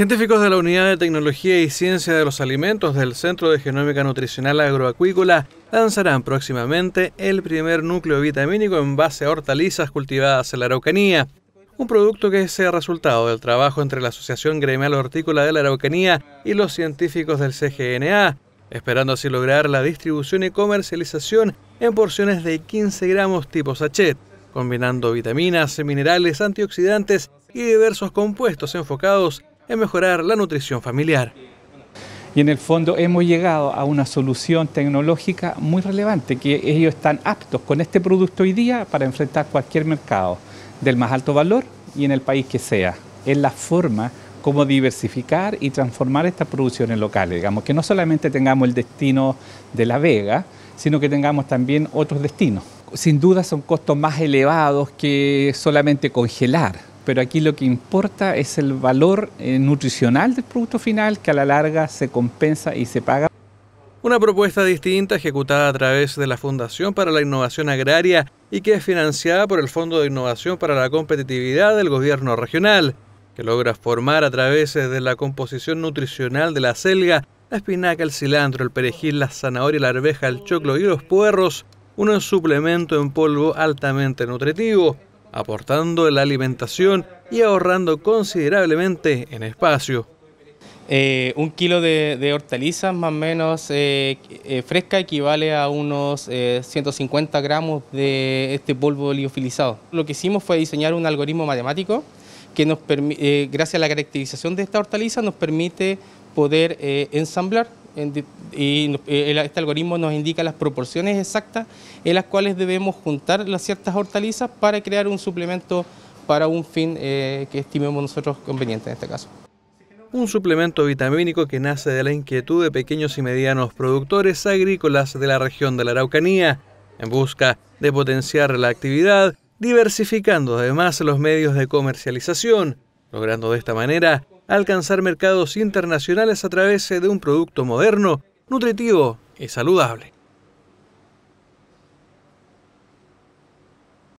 Científicos de la Unidad de Tecnología y Ciencia de los Alimentos del Centro de Genómica Nutricional Agroacuícola lanzarán próximamente el primer núcleo vitamínico en base a hortalizas cultivadas en la Araucanía. Un producto que es el resultado del trabajo entre la Asociación Gremial Hortícola de la Araucanía y los científicos del CGNA, esperando así lograr la distribución y comercialización en porciones de 15 gramos tipo sachet, combinando vitaminas, minerales, antioxidantes y diversos compuestos enfocados en mejorar la nutrición familiar. Y en el fondo hemos llegado a una solución tecnológica muy relevante, que ellos están aptos con este producto hoy día para enfrentar cualquier mercado, del más alto valor y en el país que sea. Es la forma como diversificar y transformar estas producciones locales, digamos, que no solamente tengamos el destino de La Vega, sino que tengamos también otros destinos. Sin duda son costos más elevados que solamente congelar, pero aquí lo que importa es el valor eh, nutricional del producto final que a la larga se compensa y se paga. Una propuesta distinta ejecutada a través de la Fundación para la Innovación Agraria y que es financiada por el Fondo de Innovación para la Competitividad del Gobierno Regional, que logra formar a través de la composición nutricional de la selga, la espinaca, el cilantro, el perejil, la zanahoria, la arveja, el choclo y los puerros, un suplemento en polvo altamente nutritivo aportando la alimentación y ahorrando considerablemente en espacio. Eh, un kilo de, hortalizas más o menos eh, eh, fresca equivale a unos 150 gramos de este polvo liofilizado. Lo que hicimos fue diseñar un algoritmo matemático que nos gracias a la caracterización de esta hortaliza nos permite poder ensamblar y eh, este algoritmo nos indica las proporciones exactas en las cuales debemos juntar las ciertas hortalizas para crear un suplemento para un fin eh, que estimemos nosotros conveniente en este caso. Un suplemento vitamínico que nace de la inquietud de pequeños y medianos productores agrícolas de la región de la Araucanía, en busca de potenciar la actividad, diversificando además los medios de comercialización, logrando de esta manera alcanzar mercados internacionales a través de un producto moderno, nutritivo y saludable.